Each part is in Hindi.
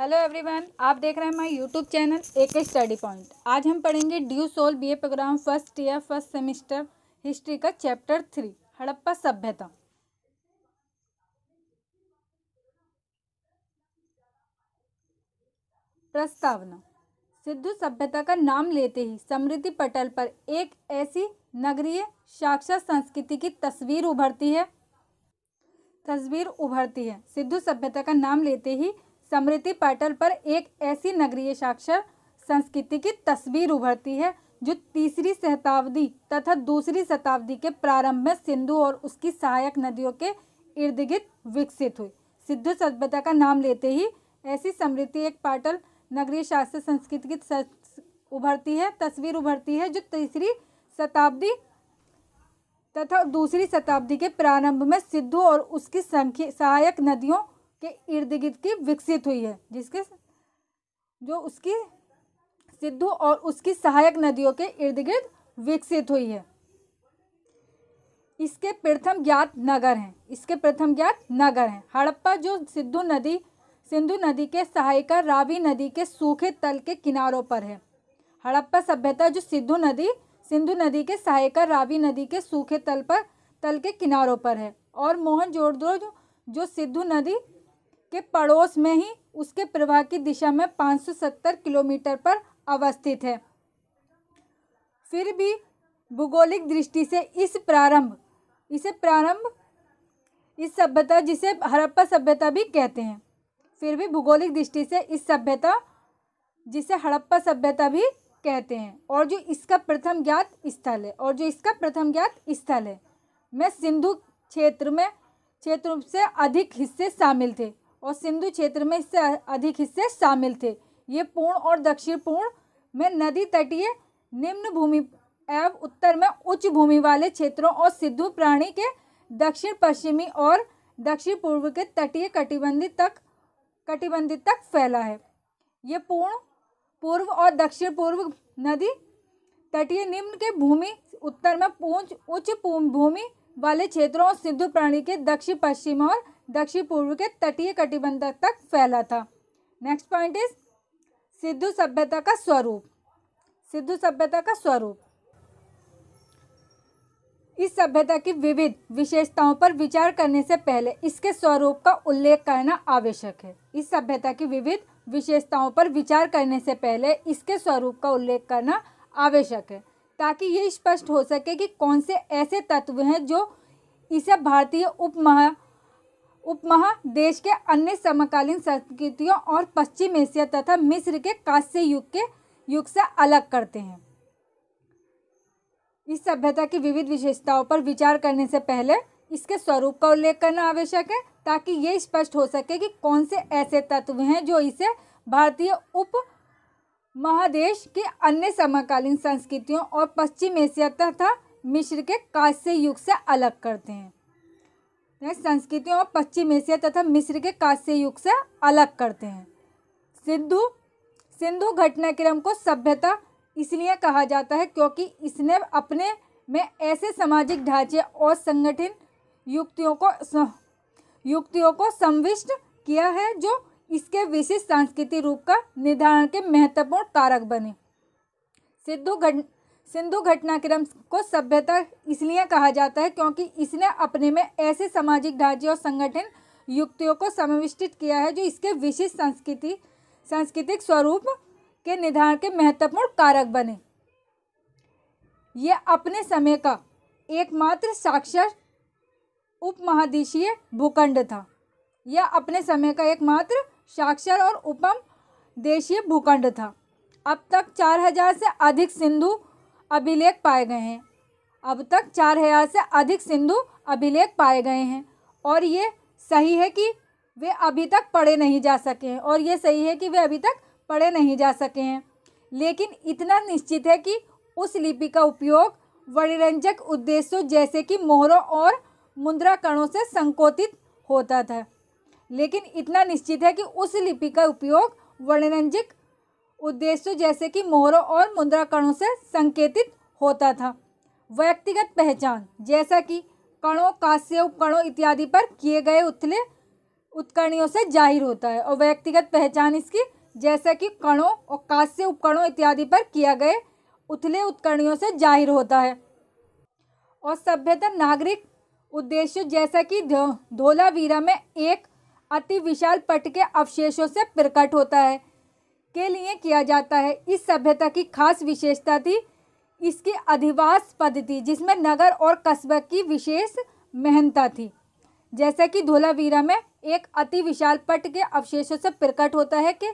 हेलो एवरीवन आप देख रहे हैं माय यूट्यूब चैनल एक स्टडी पॉइंट आज हम पढ़ेंगे DU SOL BA program first year first semester history का चैप्टर थ्री हड़प्पा सभ्यता प्रस्तावना सिद्धु सभ्यता का नाम लेते ही समृद्धि पटल पर एक ऐसी नगरीय साक्षर संस्कृति की तस्वीर उभरती है तस्वीर उभरती है सिद्धू सभ्यता का नाम लेते ही स्मृति पटल पर एक ऐसी नगरीय साक्षर संस्कृति की तस्वीर उभरती है जो तीसरी शताब्दी तथा दूसरी शताब्दी के प्रारंभ में सिंधु और उसकी सहायक नदियों के इर्द गिर्द विकसित हुई सिद्धु सभ्यता का नाम लेते ही ऐसी समृद्धि एक पाटल नगरीय शास्त्र संस्कृति की उभरती है तस्वीर उभरती है जो तीसरी शताब्दी तथा दूसरी शताब्दी के प्रारंभ में सिद्धु और उसकी संख्या सहायक नदियों के इर्द गिर्द की विकसित हुई है जिसके जो उसकी सिद्धू और उसकी सहायक नदियों के इर्द गिर्द विकसित हुई है इसके प्रथम ज्ञात नगर हैं इसके प्रथम ज्ञात नगर हैं हड़प्पा जो सिद्धू नदी सिंधु नदी के सहायिका रावी नदी के सूखे तल के किनारों पर है हड़प्पा सभ्यता जो सिद्धू नदी सिंधु नदी के सहायिका रावी नदी के सूखे तल पर तल के किनारों पर है और मोहन जोड़दो जो, जो सिद्धू नदी के पड़ोस में ही उसके प्रवाह की दिशा में 570 किलोमीटर पर अवस्थित है फिर भी भूगोलिक दृष्टि से इस प्रारंभ इसे प्रारंभ इस सभ्यता जिसे हड़प्पा सभ्यता भी कहते हैं फिर भी भूगोलिक दृष्टि से इस सभ्यता जिसे हड़प्पा सभ्यता भी कहते हैं और जो इसका प्रथम ज्ञात स्थल है और जो इसका प्रथम ज्ञात स्थल है मैं सिंधु क्षेत्र में क्षेत्र से अधिक हिस्से शामिल थे और सिंधु क्षेत्र में इससे अधिक हिस्से शामिल थे ये पूर्ण और दक्षिण पूर्ण में नदी तटीय निम्न भूमि एवं उत्तर में उच्च भूमि वाले क्षेत्रों और सिद्धू प्राणी के दक्षिण पश्चिमी और दक्षिण पूर्व के तटीय कटिबंधी तक कटिबंधी तक फैला है ये पूर्ण पूर्व और दक्षिण पूर्व नदी तटीय निम्न के भूमि उत्तर में पूंछ उच्च भूमि वाले क्षेत्रों और सिद्धू प्राणी के दक्षिण पश्चिम और दक्षिण पूर्व के तटीय कटिबंध तक फैला था नेक्स्ट पॉइंट इज सिद्धू सभ्यता का स्वरूप सिद्धू सभ्यता का स्वरूप इस सभ्यता की विविध विशेषताओं पर विचार करने से पहले इसके स्वरूप का उल्लेख करना आवश्यक है इस सभ्यता की विविध विशेषताओं पर विचार करने से पहले इसके स्वरूप का उल्लेख करना आवश्यक है ताकि ये स्पष्ट हो सके कि कौन से ऐसे तत्व हैं जो इसे भारतीय उपमहा उपमहादेश के अन्य समकालीन संस्कृतियों और पश्चिम एशिया तथा मिस्र के कांस्य युग के युग से अलग करते हैं इस सभ्यता की विविध विशेषताओं पर विचार करने से पहले इसके स्वरूप का उल्लेख करना आवश्यक है ताकि ये स्पष्ट हो सके कि कौन से ऐसे तत्व हैं जो इसे भारतीय उप महादेश की अन्य समकालीन संस्कृतियों और पश्चिम एशिया तथा मिश्र के कांस्य युग से अलग करते हैं ने संस्कृतियों और पश्चिम एशिया तथा मिस्र के कांस्य युग से अलग करते हैं सिंधु सिंधु घटनाक्रम को सभ्यता इसलिए कहा जाता है क्योंकि इसने अपने में ऐसे सामाजिक ढांचे और संगठित युक्तियों को युक्तियों को संविष्ट किया है जो इसके विशिष्ट सांस्कृतिक रूप का निर्धारण के महत्वपूर्ण कारक बने सिद्धू घट सिंधु घटनाक्रम को सभ्यता इसलिए कहा जाता है क्योंकि इसने अपने में ऐसे सामाजिक ढांचे और संगठन युक्तियों को समाविष्टित किया है जो इसके विशिष्ट संस्कृति सांस्कृतिक स्वरूप के निर्धारण के महत्वपूर्ण कारक बने ये अपने समय का एकमात्र साक्षर उपमहादेशीय भूखंड था यह अपने समय का एकमात्र साक्षर और उपम देशीय भूखंड था अब तक 4000 से अधिक सिंधु अभिलेख पाए गए हैं अब तक चार हज़ार से अधिक सिंधु अभिलेख पाए गए हैं और ये सही है कि वे अभी तक पढ़े नहीं जा सके हैं और ये सही है कि वे अभी तक पढ़े नहीं जा सके हैं लेकिन इतना निश्चित है कि उस लिपि का उपयोग वर्णरंजक उद्देश्यों जैसे कि मोहरों और मुद्राकणों से संकोचित होता था लेकिन इतना निश्चित है कि उस लिपि का उपयोग वर्णरंजक उद्देश्य जैसे कि मोहरों और मुद्रा कणों से संकेतित होता था व्यक्तिगत पहचान जैसा कि कणों कास्य उपकणों इत्यादि पर किए गए उथले उत्कर्णियों से जाहिर होता है और व्यक्तिगत पहचान इसकी जैसा कि कणों और कांस्य उपकरणों इत्यादि पर किया गए उथले उत्कर्णियों से जाहिर होता है और सभ्यता नागरिक उद्देश्य जैसा कि धोलावीरा में एक अति विशाल पट के अवशेषों से प्रकट होता है के लिए किया जाता है इस सभ्यता की खास विशेषता थी इसकी अधिवास पद्धति जिसमें नगर और कस्बे की विशेष मेहनता थी जैसा कि धोलावीरा में एक अति विशाल पट के अवशेषों से प्रकट होता है कि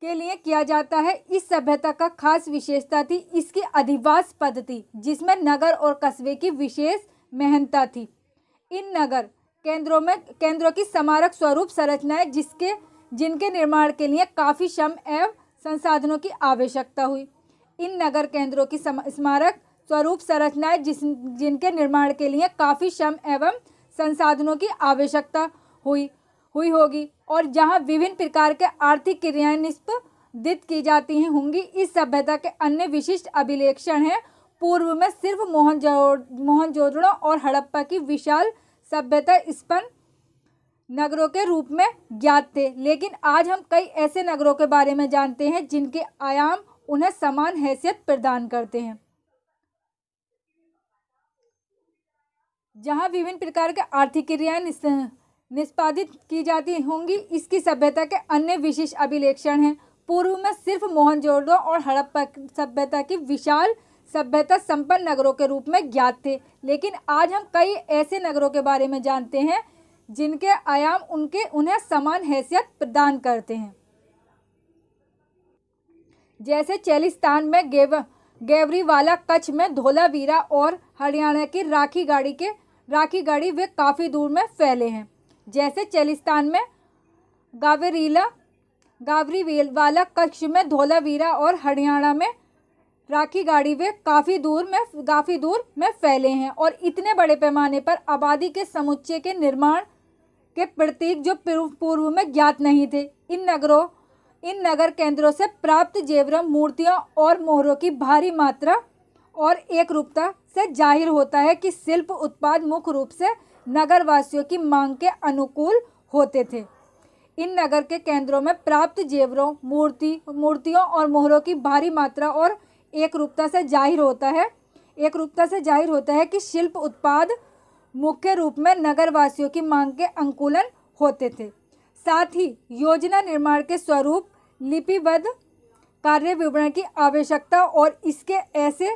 के लिए किया जाता है इस सभ्यता का खास विशेषता थी इसकी अधिवास पद्धति जिसमें नगर और कस्बे की विशेष मेहनता थी इन नगर केंद्रों में केंद्रों की स्मारक स्वरूप संरचनाएं जिसके जिनके निर्माण के लिए काफ़ी श्रम एवं संसाधनों की आवश्यकता हुई इन नगर केंद्रों की स्मारक स्वरूप संरचनाएं जिस जिनके निर्माण के लिए काफ़ी श्रम एवं संसाधनों की आवश्यकता हुई हुई होगी और जहां विभिन्न प्रकार के आर्थिक क्रियाएं निष्पादित की जाती हैं होंगी इस सभ्यता के अन्य विशिष्ट अभिलेक्षण हैं पूर्व में सिर्फ मोहन जोदड़ों और हड़प्पा की विशाल सभ्यता स्पन्न नगरों के रूप में ज्ञात थे लेकिन आज हम कई ऐसे नगरों के बारे में जानते हैं जिनके आयाम उन्हें समान हैसियत प्रदान करते हैं जहाँ विभिन्न प्रकार के आर्थिक क्रियाएं निष्पादित की जाती होंगी इसकी सभ्यता के अन्य विशेष अभिलेक्षण हैं पूर्व में सिर्फ मोहनजोदड़ो और हड़प्पा सभ्यता की विशाल सभ्यता संपन्न नगरों के रूप में ज्ञात थे लेकिन आज हम कई ऐसे नगरों के बारे में जानते हैं जिनके आयाम उनके उन्हें समान हैसियत प्रदान करते हैं जैसे चेलिस्तान में गेव गेवरीवाला कच्छ में धोलावीरा और हरियाणा की राखी गाड़ी के राखी गाड़ी वे काफ़ी दूर में फैले हैं जैसे चेलिस्तान में गावेरीला वाला कच्छ में धोलावीरा और हरियाणा में राखी गाड़ी वे काफ़ी दूर में काफ़ी दूर में फैले हैं और इतने बड़े पैमाने पर आबादी के समुच्चय के निर्माण के प्रतीक जो पूर्व में ज्ञात नहीं थे इन नगरों इन नगर केंद्रों से प्राप्त जेवरम मूर्तियों और मोहरों की भारी मात्रा और एक रूपता से जाहिर होता है कि शिल्प उत्पाद मुख्य रूप से नगरवासियों की मांग के अनुकूल होते थे इन नगर के केंद्रों में प्राप्त जेवरों मूर्ति मूर्तियों और मोहरों की भारी मात्रा और एक रूपता से जाहिर होता है एक रूपता से जाहिर होता है कि शिल्प उत्पाद मुख्य रूप में नगरवासियों की मांग के अंकुलन होते थे साथ ही योजना निर्माण के स्वरूप लिपिबद्ध कार्य विवरण की आवश्यकता और इसके ऐसे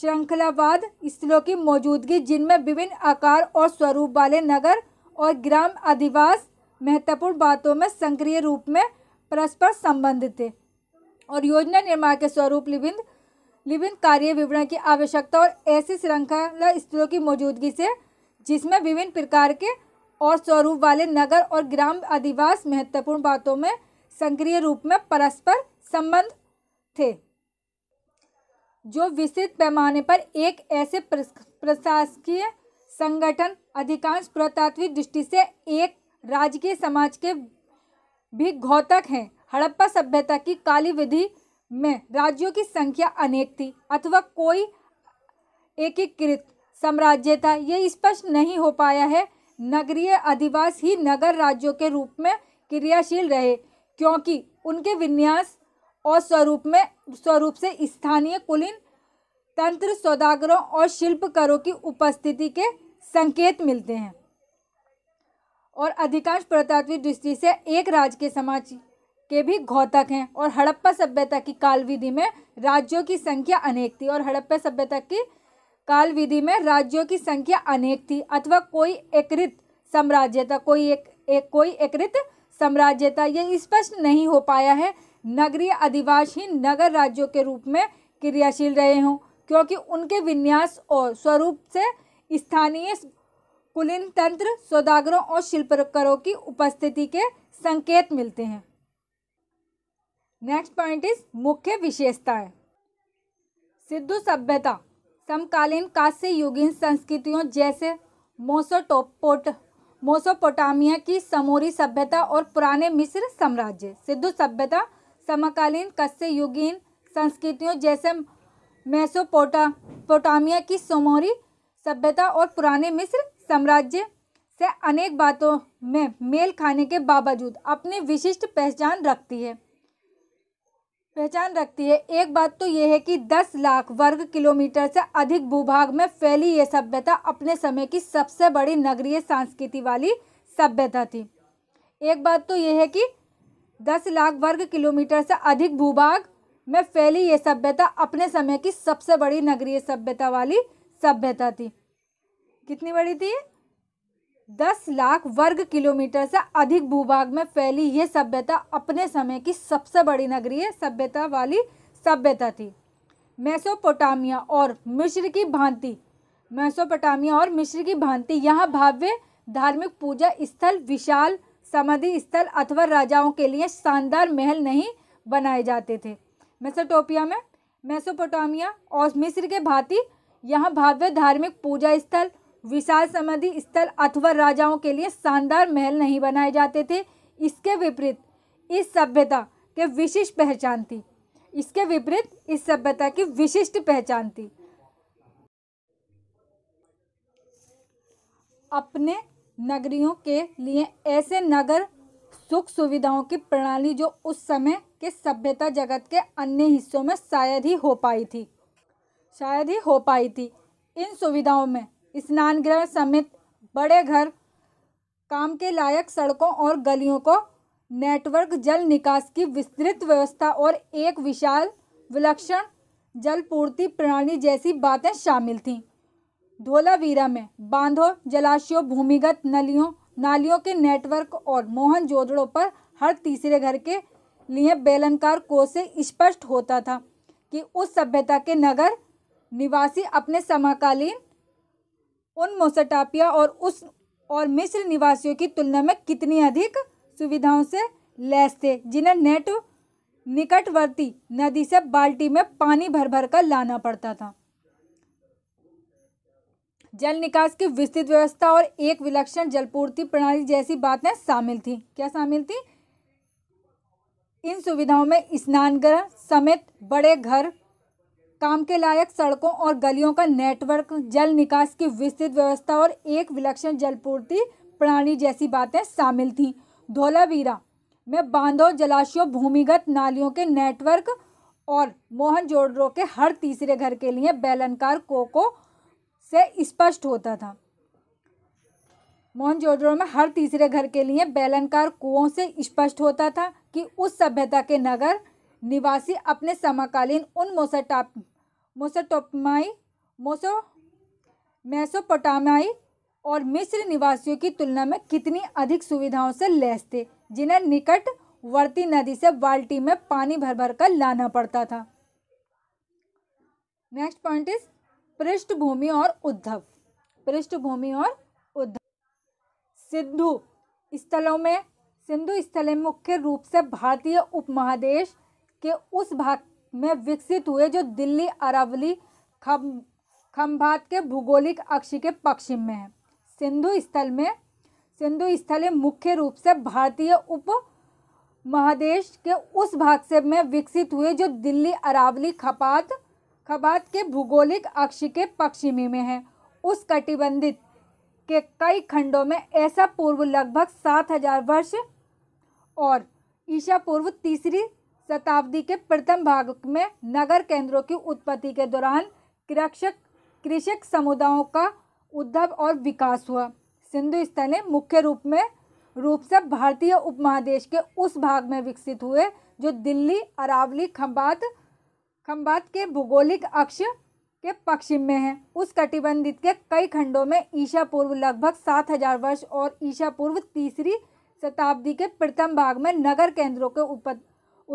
श्रृंखलावाद स्थलों की मौजूदगी जिनमें विभिन्न आकार और स्वरूप वाले नगर और ग्राम अधिवास महत्वपूर्ण बातों में सक्रिय रूप में परस्पर संबंधित थे और योजना निर्माण के स्वरूप विभिन्न विभिन्न कार्य विवरण की आवश्यकता और ऐसी श्रृंखला स्थलों की मौजूदगी से जिसमें विभिन्न प्रकार के और स्वरूप वाले नगर और ग्राम अधिवास महत्वपूर्ण बातों में सक्रिय रूप में परस्पर संबंध थे जो विस्तृत पैमाने पर एक ऐसे प्रशासकीय संगठन अधिकांश पुरातात्विक दृष्टि से एक राजकीय समाज के भी घोतक हैं हड़प्पा सभ्यता की काली विधि में राज्यों की संख्या अनेक थी अथवा कोई एकीकृत साम्राज्य था ये स्पष्ट नहीं हो पाया है नगरीय अधिवास ही नगर राज्यों के रूप में क्रियाशील रहे क्योंकि उनके विन्यास और स्वरूप में स्वरूप से स्थानीय कुलीन तंत्र सौदागरों और शिल्पकारों की उपस्थिति के संकेत मिलते हैं और अधिकांश पुरातात्विक दृष्टि से एक राज्य के समाज के भी घोतक हैं और हड़प्पा सभ्यता की कालविधि में राज्यों की संख्या अनेक थी और हड़प्पा सभ्यता की काल विधि में राज्यों की संख्या अनेक थी अथवा कोई एकृत साम्राज्य था कोई एक, एक कोई एकृत साम्राज्य था यह स्पष्ट नहीं हो पाया है नगरीय अधिवास ही नगर राज्यों के रूप में क्रियाशील रहे हों क्योंकि उनके विन्यास और स्वरूप से स्थानीय कुलीन तंत्र सौदागरों और शिल्पकारों की उपस्थिति के संकेत मिलते हैं नेक्स्ट पॉइंट इज मुख्य विशेषताएं सिद्धू सभ्यता समकालीन कांस्य युगीन संस्कृतियों जैसे मोसोटोपोट मोसोपोटामिया की समोरी सभ्यता और पुराने मिस्र साम्राज्य सिद्धू सभ्यता समकालीन कस्य युगीन संस्कृतियों जैसे मेसोपोटा पोटामिया की सोमोरी सभ्यता और पुराने मिस्र साम्राज्य से अनेक बातों में मेल खाने के बावजूद अपनी विशिष्ट पहचान रखती है पहचान रखती है एक बात तो यह है कि 10 लाख वर्ग किलोमीटर से अधिक भूभाग में फैली ये सभ्यता अपने समय की सबसे बड़ी नगरीय संस्कृति वाली सभ्यता थी एक बात तो यह है कि 10 लाख वर्ग किलोमीटर से अधिक भूभाग में फैली ये सभ्यता अपने समय की सबसे बड़ी नगरीय सभ्यता वाली सभ्यता थी कितनी बड़ी थी दस लाख वर्ग किलोमीटर से अधिक भूभाग में फैली ये सभ्यता अपने समय की सबसे बड़ी नगरीय सभ्यता वाली सभ्यता थी मैसोपोटामिया और मिश्र की भांति मैसोपोटामिया और मिश्र की भांति यहाँ भव्य धार्मिक पूजा स्थल विशाल समाधि स्थल अथवा राजाओं के लिए शानदार महल नहीं बनाए जाते थे मेसोटोपिया में मैसोपोटामिया और मिस्र के भांति यहाँ भव्य धार्मिक पूजा स्थल विशाल समाधि स्थल अथवा राजाओं के लिए शानदार महल नहीं बनाए जाते थे इसके विपरीत इस सभ्यता के विशिष्ट पहचान थी इसके विपरीत इस सभ्यता की विशिष्ट पहचान थी अपने नगरियों के लिए ऐसे नगर सुख सुविधाओं की प्रणाली जो उस समय के सभ्यता जगत के अन्य हिस्सों में शायद ही हो पाई थी शायद ही हो पाई थी इन सुविधाओं में स्नानगृह समेत बड़े घर काम के लायक सड़कों और गलियों को नेटवर्क जल निकास की विस्तृत व्यवस्था और एक विशाल विलक्षण जलपूर्ति प्रणाली जैसी बातें शामिल थीं धोलावीरा में बांधों जलाशयों भूमिगत नलियों नालियों के नेटवर्क और मोहन जोदड़ों पर हर तीसरे घर के लिए बेलनकार को से स्पष्ट होता था कि उस सभ्यता के नगर निवासी अपने समकालीन उन मोसटापिया और उस और मिस्र निवासियों की तुलना में कितनी अधिक सुविधाओं से लैस थे जिन्हें नेट निकटवर्ती नदी से बाल्टी में पानी भर भर कर लाना पड़ता था जल निकास की विस्तृत व्यवस्था और एक विलक्षण जलपूर्ति प्रणाली जैसी बातें शामिल थी क्या शामिल थी इन सुविधाओं में स्नानगृह समेत बड़े घर काम के लायक सड़कों और गलियों का नेटवर्क जल निकास की विस्तृत व्यवस्था और एक विलक्षण जलपूर्ति प्रणाली जैसी बातें शामिल थीं धोलावीरा में बांधों जलाशयों भूमिगत नालियों के नेटवर्क और मोहनजोडड़ो के हर तीसरे घर के लिए बैलनकार कोको से स्पष्ट होता था मोहनजोदड़ो में हर तीसरे घर के लिए बैलनकार कुओं से स्पष्ट होता था कि उस सभ्यता के नगर निवासी अपने समकालीन उन मोसटाप मोसटोपमाई मोसो मैसोपोटामाई और मिस्र निवासियों की तुलना में कितनी अधिक सुविधाओं से लैस थे जिन्हें निकटवर्ती नदी से बाल्टी में पानी भर भर कर लाना पड़ता था नेक्स्ट पॉइंट इज पृष्ठभूमि और उद्धव पृष्ठभूमि और उद्धव सिंधु स्थलों में सिंधु स्थलें मुख्य रूप से भारतीय उपमहादेश के उस भाग में विकसित हुए जो दिल्ली अरावली खम खम्भात के भूगोलिक अक्ष के पश्चिम में है सिंधु स्थल में सिंधु स्थल मुख्य रूप से भारतीय उप महादेश के उस भाग से में विकसित हुए जो दिल्ली अरावली खपात खपात के भूगोलिक अक्ष के पश्चिमी में है उस कटिबंधित के कई खंडों में ऐसा पूर्व लगभग सात हजार वर्ष और ईशा पूर्व तीसरी शताब्दी के प्रथम भाग में नगर केंद्रों की उत्पत्ति के दौरान कृषक कृषक समुदायों का उद्भव और विकास हुआ सिंधु स्थलें मुख्य रूप में रूप से भारतीय उपमहादेश के उस भाग में विकसित हुए जो दिल्ली अरावली खम्बात खम्बात के भूगोलिक अक्ष के पश्चिम में है उस कटिबंधित के कई खंडों में ईशा पूर्व लगभग सात हजार वर्ष और ईशा पूर्व तीसरी शताब्दी के प्रथम भाग में नगर केंद्रों के उप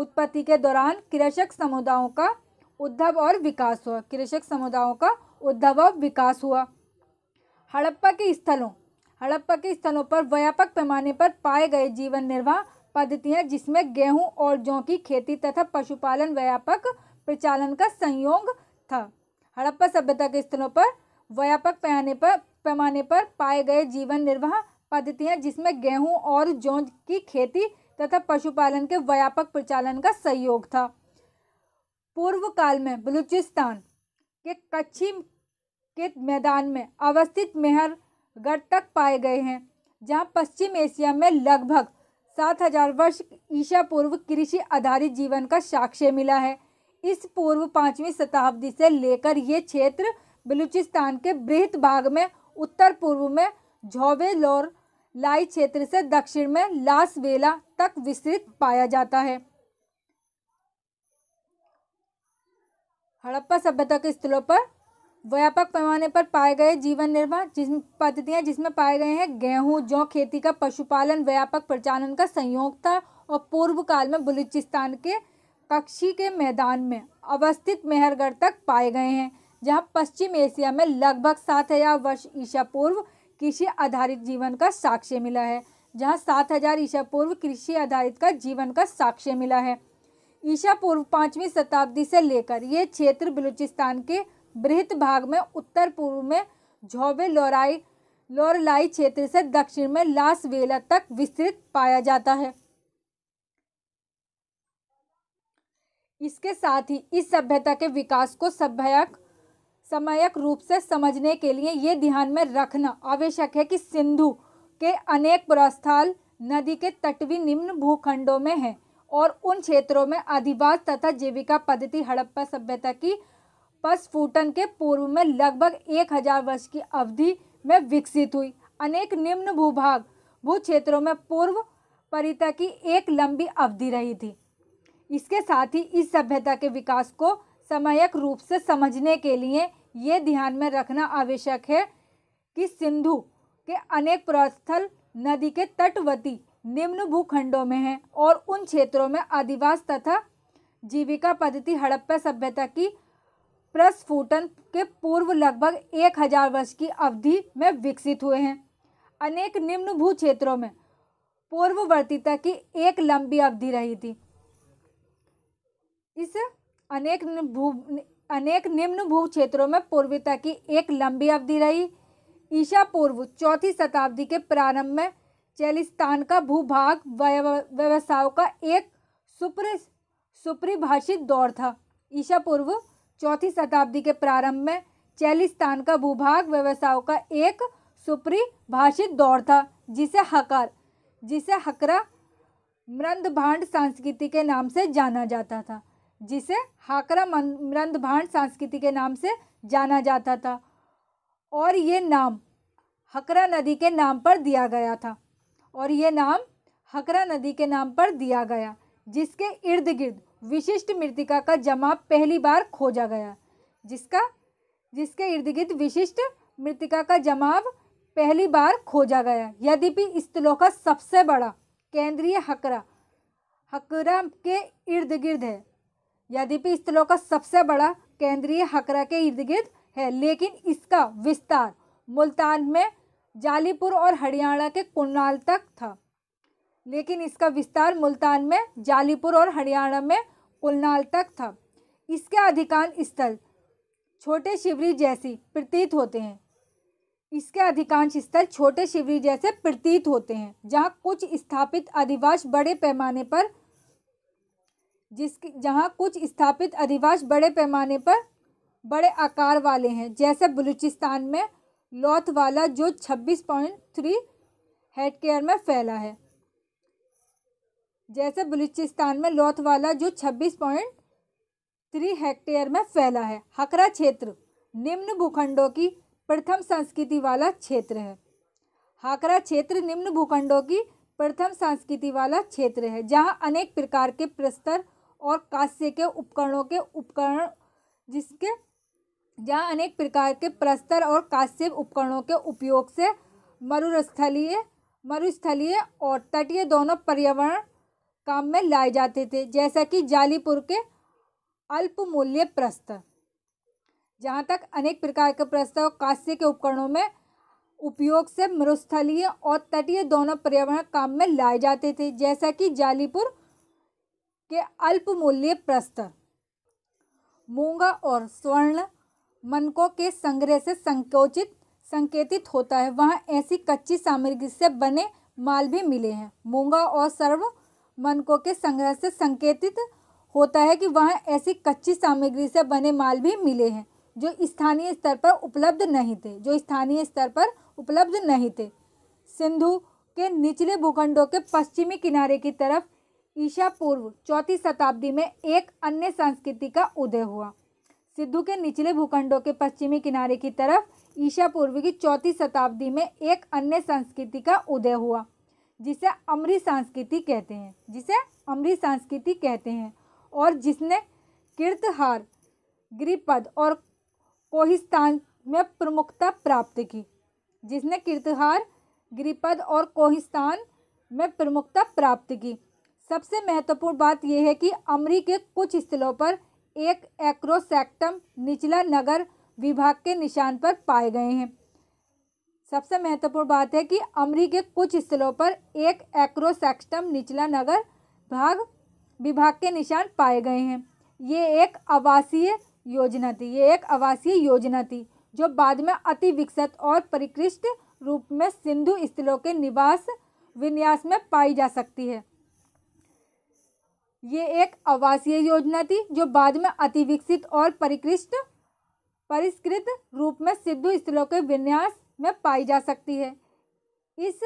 उत्पत्ति के दौरान कृषक समुदायों का उद्धव और विकास हुआ कृषक समुदायों का उद्धव और विकास हुआ हड़प्पा के स्थलों हड़प्पा के स्थलों पर व्यापक पैमाने पर पाए गए जीवन निर्वाह पद्धतियाँ जिसमें गेहूं और जौ की खेती तथा पशुपालन व्यापक प्रचालन का संयोग था हड़प्पा सभ्यता के स्थलों पर व्यापक पैमाने पर पैमाने पर पाए गए जीवन निर्वाह पद्धतियाँ जिसमें गेहूं और जौ की खेती तथा पशुपालन के व्यापक प्रचालन का सहयोग था पूर्व काल में बलूचिस्तान के कच्छी के मैदान में अवस्थित मेहरगढ़ तक पाए गए हैं जहां पश्चिम एशिया में लगभग सात हजार वर्ष ईसा पूर्व कृषि आधारित जीवन का साक्ष्य मिला है इस पूर्व पाँचवीं शताब्दी से लेकर ये क्षेत्र बलूचिस्तान के बृहत भाग में उत्तर पूर्व में झोवेलोर लाई क्षेत्र से दक्षिण में लास वेला तक विस्तृत पाया जाता है हड़प्पा सभ्यता के स्थलों पर व्यापक पैमाने पर पाए गए जीवन निर्वाह जिसम पद्धतियाँ जिसमें पाए गए हैं गेहूं जौ खेती का पशुपालन व्यापक प्रचालन का संयोग था और पूर्व काल में बलूचिस्तान के कक्षी के मैदान में अवस्थित मेहरगढ़ तक पाए गए हैं जहाँ पश्चिम एशिया में लगभग सात हजार वर्ष ईसा पूर्व कृषि आधारित जीवन का साक्ष्य मिला है जहाँ सात हजार ईसा पूर्व कृषि आधारित का जीवन का साक्ष्य मिला है ईसा पूर्व पाँचवीं शताब्दी से लेकर यह क्षेत्र बलूचिस्तान के बृहत भाग में उत्तर पूर्व में झोबे लोराई लोरलाई क्षेत्र से दक्षिण में लास वेला तक विस्तृत पाया जाता है इसके साथ ही इस सभ्यता के विकास को सभ्यक समयक रूप से समझने के लिए ये ध्यान में रखना आवश्यक है कि सिंधु के अनेक पुरस्थल नदी के तटवी निम्न भूखंडों में हैं और उन क्षेत्रों में आदिवास तथा जीविका पद्धति हड़प्पा सभ्यता की पसफूटन के पूर्व में लगभग एक हजार वर्ष की अवधि में विकसित हुई अनेक निम्न भूभाग भू क्षेत्रों में पूर्व परिता की एक लंबी अवधि रही थी इसके साथ ही इस सभ्यता के विकास को समयक रूप से समझने के लिए ये ध्यान में रखना आवश्यक है कि सिंधु के अनेक प्रस्थल नदी के तटवर्ती निम्न भूखंडों में हैं और उन क्षेत्रों में आदिवास तथा जीविका पद्धति हड़प्पा सभ्यता की प्रस्फुटन के पूर्व लगभग एक हजार वर्ष की अवधि में विकसित हुए हैं अनेक निम्न भू क्षेत्रों में पूर्ववर्तीता की एक लंबी अवधि रही थी इस अनेक भू अनेक निम्न भू क्षेत्रों में पूर्वता की एक लंबी अवधि रही ईशा पूर्व चौथी शताब्दी के प्रारंभ में चैलिस्तान का भूभाग व्यवसायों का एक सुप्र सुपरिभाषित दौर था ईशा पूर्व चौथी शताब्दी के प्रारंभ में चैलिस्तान का भूभाग व्यवसायों का एक सुपरिभाषित दौर था जिसे हकार जिसे हकरा मृदभांड संस्कृति के नाम से जाना जाता था जिसे हाकरा मृंद भांड संस्कृति के नाम से जाना जाता था और ये नाम हकरा नदी के नाम पर दिया गया था और ये नाम हकरा नदी के नाम पर दिया गया जिसके इर्द गिर्द विशिष्ट मृतिका का जमा पहली बार खोजा गया जिसका जिसके इर्द गिर्द विशिष्ट मृतिका का जमाव पहली बार खोजा गया यद्यपि स्थलों का सबसे बड़ा केंद्रीय हकरा हकरा के इर्द गिर्द है यद्यपि स्थलों का सबसे बड़ा केंद्रीय हकरा के इर्द गिर्द है लेकिन इसका विस्तार मुल्तान में जालीपुर और हरियाणा के कुनाल तक था लेकिन इसका विस्तार मुल्तान में जालीपुर और हरियाणा में कुलनाल तक था इसके अधिकांश स्थल छोटे शिवरी जैसी प्रतीत होते हैं इसके अधिकांश स्थल छोटे शिवरी जैसे प्रतीत होते हैं जहाँ कुछ स्थापित अधिवास बड़े पैमाने पर जिसके जहाँ कुछ स्थापित अधिवास बड़े पैमाने पर बड़े आकार वाले हैं जैसे बलूचिस्तान में लौथ वाला जो छब्बीस पॉइंट थ्री हेक्टेयर में फैला है जैसे बलूचिस्तान में लौथ वाला जो छब्बीस पॉइंट थ्री हेक्टेयर में फैला है हकरा क्षेत्र निम्न भूखंडों की प्रथम संस्कृति वाला क्षेत्र है हाकरा क्षेत्र निम्न भूखंडों की प्रथम संस्कृति वाला क्षेत्र है जहाँ अनेक प्रकार के प्रस्तर और कांस्य के उपकरणों के उपकरण जिसके जहाँ अनेक प्रकार के प्रस्तर और कांस्य उपकरणों के उपयोग से मरुस्थलीय मरुस्थलीय और तटीय दोनों पर्यावरण काम में लाए जाते थे जैसा कि जालीपुर के अल्प मूल्य प्रस्तर जहाँ तक अनेक प्रकार के प्रस्तर और कांस्य के उपकरणों में उपयोग से मरुस्थलीय और तटीय दोनों पर्यावरण काम में लाए जाते थे जैसा कि जालीपुर के अल्प मूल्य प्रस्तर मूंगा और स्वर्ण मनकों के संग्रह से संकोचित संकेतित होता है वहाँ ऐसी कच्ची सामग्री से बने माल भी मिले हैं मूंगा और सर्व मनकों के संग्रह से संकेतित होता है कि वहाँ ऐसी कच्ची सामग्री से बने माल भी मिले हैं जो स्थानीय स्तर पर उपलब्ध नहीं थे जो स्थानीय स्तर पर उपलब्ध नहीं थे सिंधु के निचले भूखंडों के पश्चिमी किनारे की तरफ ईशा पूर्व चौथी शताब्दी में एक अन्य संस्कृति का उदय हुआ सिद्धू के निचले भूखंडों के पश्चिमी किनारे की तरफ ईशा पूर्व की चौथी शताब्दी में एक अन्य संस्कृति का उदय हुआ जिसे अमरी संस्कृति कहते हैं जिसे अमरी संस्कृति कहते हैं और जिसने कीर्तहार गिरिपद और कोहिस्तान में प्रमुखता प्राप्त की जिसने कीर्तहार गिरिपद और कोहिस्तान में प्रमुखता प्राप्त की सबसे महत्वपूर्ण बात यह है कि अमरी के कुछ स्थलों पर एक एक्रोसेक्टम निचला नगर विभाग के निशान पर पाए गए हैं सबसे महत्वपूर्ण बात है कि अमरी के कुछ स्थलों पर एक एक्रोसेक्टम निचला नगर भाग विभाग के निशान पाए गए हैं ये एक आवासीय योजना थी ये एक आवासीय योजना थी जो बाद में अति विकसित और परिकृष्ट रूप में सिंधु स्थलों के निवास विन्यास में पाई जा सकती है ये एक आवासीय योजना थी जो बाद में अति विकसित और परिकृष्ट परिष्कृत रूप में सिद्धू स्थलों के विन्यास में पाई जा सकती है इस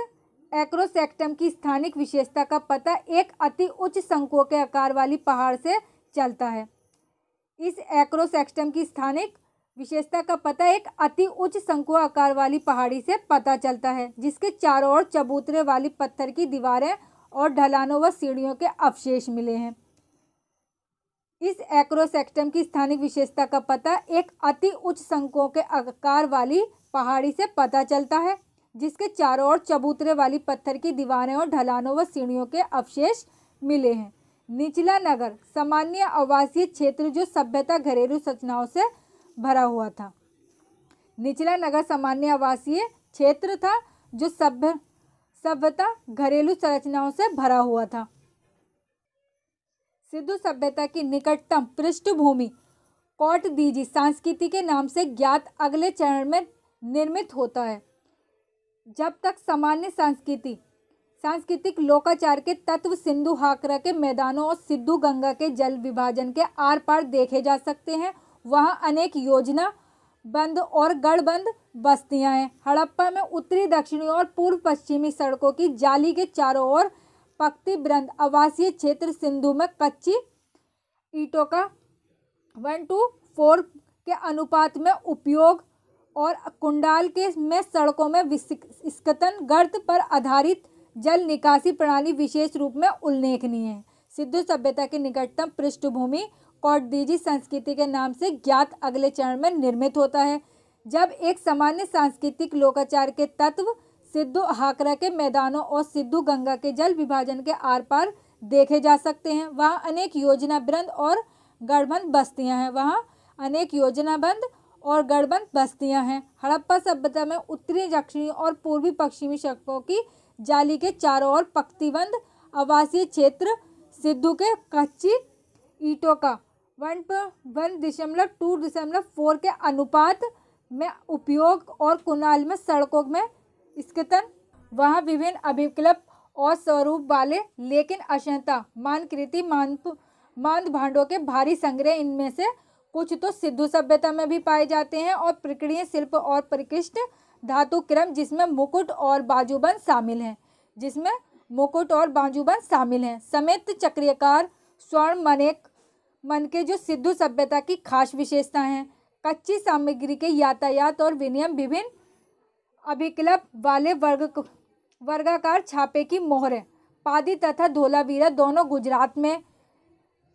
एक्रोसेक्टम की स्थानिक विशेषता का पता एक अति उच्च शंकुओं के आकार वाली पहाड़ से चलता है इस एक्रोसेक्टम की स्थानिक विशेषता का पता एक अति उच्च शंकु आकार वाली पहाड़ी से पता चलता है जिसके चारों ओर चबूतरे वाली पत्थर की दीवारें और ढलानों व सीढ़ियों के अवशेष मिले हैं इस एक्रोसेक्टम की स्थानिक विशेषता का पता एक अति उच्च संकों के आकार वाली पहाड़ी से पता चलता है जिसके चारों ओर चबूतरे वाली पत्थर की दीवारें और ढलानों व सीढ़ियों के अवशेष मिले हैं निचला नगर सामान्य आवासीय क्षेत्र जो सभ्यता घरेलू संरचनाओं से भरा हुआ था निचला नगर सामान्य आवासीय क्षेत्र था जो सभ्य सभ्यता घरेलू संरचनाओं से भरा हुआ था सिद्धु सभ्यता की निकटतम पृष्ठभूमि कोट दीजी संस्कृति के नाम से ज्ञात अगले चरण में निर्मित होता है जब तक सामान्य संस्कृति सांस्कृतिक लोकाचार के तत्व सिंधु हाकरा के मैदानों और सिद्धु गंगा के जल विभाजन के आर पार देखे जा सकते हैं वहाँ अनेक योजना बंद और गढ़बंद बस्तियां हैं हड़प्पा में उत्तरी दक्षिणी और पूर्व पश्चिमी सड़कों की जाली के चारों ओर पक्ति ब्रंद आवासीय क्षेत्र सिंधु में कच्ची ईटों का वन टू फोर के अनुपात में उपयोग और कुंडाल के में सड़कों में विस्कतन गर्त पर आधारित जल निकासी प्रणाली विशेष रूप में उल्लेखनीय है सिद्धू सभ्यता की निकटतम पृष्ठभूमि कौटदीजी संस्कृति के नाम से ज्ञात अगले चरण में निर्मित होता है जब एक सामान्य सांस्कृतिक लोकाचार के तत्व सिद्धू हाकरा के मैदानों और सिद्धू गंगा के जल विभाजन के आर पार देखे जा सकते हैं वहाँ अनेक योजनाबंद और गढ़बंद बस्तियाँ हैं वहाँ अनेक योजनाबंद और गढ़बंद बस्तियां हैं हड़प्पा सभ्यता में उत्तरी दक्षिणी और पूर्वी पश्चिमी शक्कों की जाली के चारों ओर पक्तिबंद आवासीय क्षेत्र सिद्धू के कच्ची ईटों का वन वन दशमलव टू दशमलव फोर के अनुपात में उपयोग और कुनाल में सड़कों में स्कतन वहाँ विभिन्न अभिकल्प और स्वरूप वाले लेकिन अशंता मानकृति मानप मांद भांडों के भारी संग्रह इनमें से कुछ तो सिद्धु सभ्यता में भी पाए जाते हैं और प्रक्रिय शिल्प और प्रकृष्ट धातु क्रम जिसमें मुकुट और बाजूबंद शामिल हैं जिसमें मुकुट और बाजूबंद शामिल हैं समेत चक्रियकार स्वर्ण मनेक मन के जो सिद्धु सभ्यता की खास विशेषता हैं कच्ची सामग्री के यातायात और विनियम विभिन्न अभिकल्प वाले वर्ग वर्गाकार छापे की मोहरें पादी तथा धोलावीरा दोनों गुजरात में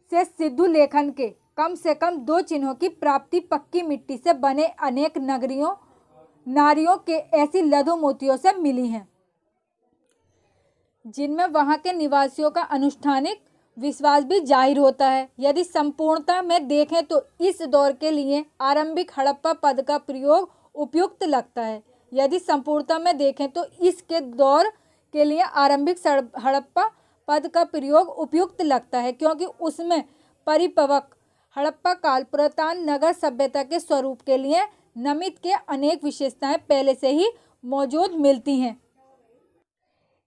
से सिद्धू लेखन के कम से कम दो चिन्हों की प्राप्ति पक्की मिट्टी से बने अनेक नगरियों नारियों के ऐसी लघु मोतियों से मिली हैं जिनमें वहाँ के निवासियों का अनुष्ठानिक विश्वास भी जाहिर होता है यदि संपूर्णता में देखें तो इस दौर के लिए आरंभिक हड़प्पा पद का प्रयोग उपयुक्त लगता है यदि संपूर्णता में देखें तो इसके दौर के लिए आरंभिक हड़प्पा पद का प्रयोग उपयुक्त लगता है क्योंकि उसमें परिपवक हड़प्पा काल पुरातन नगर सभ्यता के स्वरूप के लिए नमित के अनेक विशेषताएं पहले से ही मौजूद मिलती हैं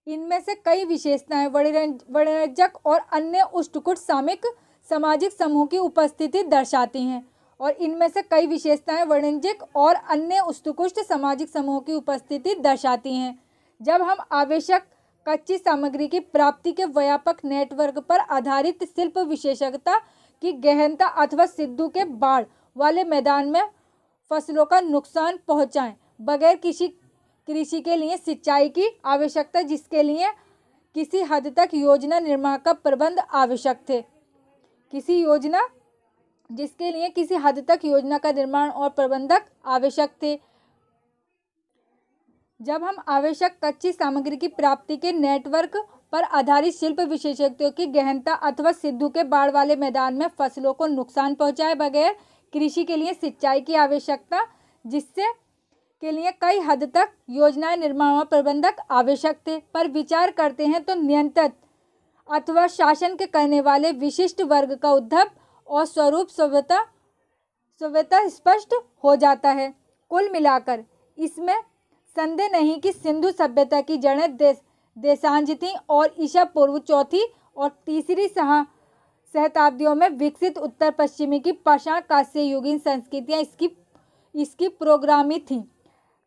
इनमें से कई विशेषताएं वर्णरंजक और अन्य उष्टकुट सामिक सामाजिक समूह की उपस्थिति दर्शाती हैं और इनमें से कई विशेषताएं वर्णरंजक और अन्य उष्टकुष्ट सामाजिक समूह की उपस्थिति दर्शाती हैं जब हम आवश्यक कच्ची सामग्री की प्राप्ति के व्यापक नेटवर्क पर आधारित शिल्प विशेषज्ञता की गहनता अथवा सिद्धू के बाढ़ वाले मैदान में फसलों का नुकसान पहुंचाएं बगैर किसी कृषि के लिए सिंचाई की आवश्यकता जिसके लिए किसी हद तक योजना निर्माण का प्रबंध आवश्यक थे किसी योजना जिसके लिए किसी हद तक योजना का निर्माण और प्रबंधक आवश्यक थे जब हम आवश्यक कच्ची सामग्री की प्राप्ति के नेटवर्क पर आधारित शिल्प विशेषज्ञों की गहनता अथवा सिद्धू के बाढ़ वाले मैदान में फसलों को नुकसान पहुंचाए बगैर कृषि के लिए सिंचाई की आवश्यकता जिससे के लिए कई हद तक योजनाएं निर्माण प्रबंधक आवश्यक थे पर विचार करते हैं तो नियंत्रित अथवा शासन के करने वाले विशिष्ट वर्ग का उद्धव और स्वरूप स्वता स्वता स्पष्ट हो जाता है कुल मिलाकर इसमें संदेह नहीं कि सिंधु सभ्यता की जड़ें देश देशांज थी और ईशा पूर्व चौथी और तीसरी सहा शताब्दियों में विकसित उत्तर पश्चिमी की पाषाण काश्य युगीन संस्कृतियाँ इसकी इसकी प्रोग्रामी थीं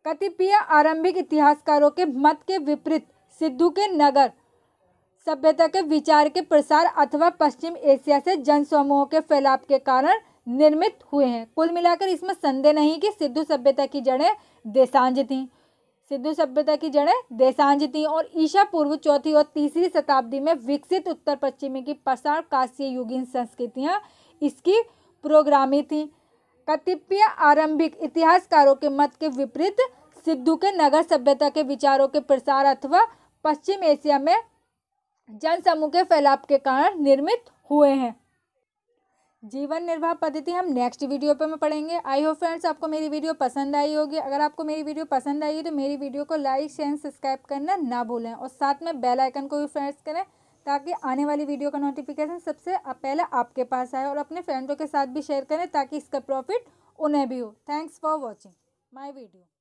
कतिपय आरंभिक इतिहासकारों के मत के विपरीत सिद्धू के नगर सभ्यता के विचार के प्रसार अथवा पश्चिम एशिया से जन समूहों के फैलाव के कारण निर्मित हुए हैं कुल मिलाकर इसमें संदेह नहीं कि सिद्धू सभ्यता की जड़ें देशांज थीं सिद्धू सभ्यता की जड़ें देशांज थीं और ईशा पूर्व चौथी और तीसरी शताब्दी में विकसित उत्तर पश्चिमी की प्रसार काश्य युगीन संस्कृतियाँ इसकी प्रोग्रामी थीं कतिपय आरंभिक इतिहासकारों के मत के विपरीत सिद्धू के नगर सभ्यता के विचारों के प्रसार अथवा पश्चिम एशिया में जनसमूह के फैलाव के कारण निर्मित हुए हैं जीवन निर्वाह पद्धति हम नेक्स्ट वीडियो पे में पढ़ेंगे आई होप फ्रेंड्स आपको मेरी वीडियो पसंद आई होगी अगर आपको मेरी वीडियो पसंद आई है तो मेरी वीडियो को लाइक शेयर सब्सक्राइब करना ना भूलें और साथ में बेल आइकन को भी फ्रेंड्स करें ताकि आने वाली वीडियो का नोटिफिकेशन सबसे पहले आपके पास आए और अपने फ्रेंडों के साथ भी शेयर करें ताकि इसका प्रॉफिट उन्हें भी हो thanks for watching my video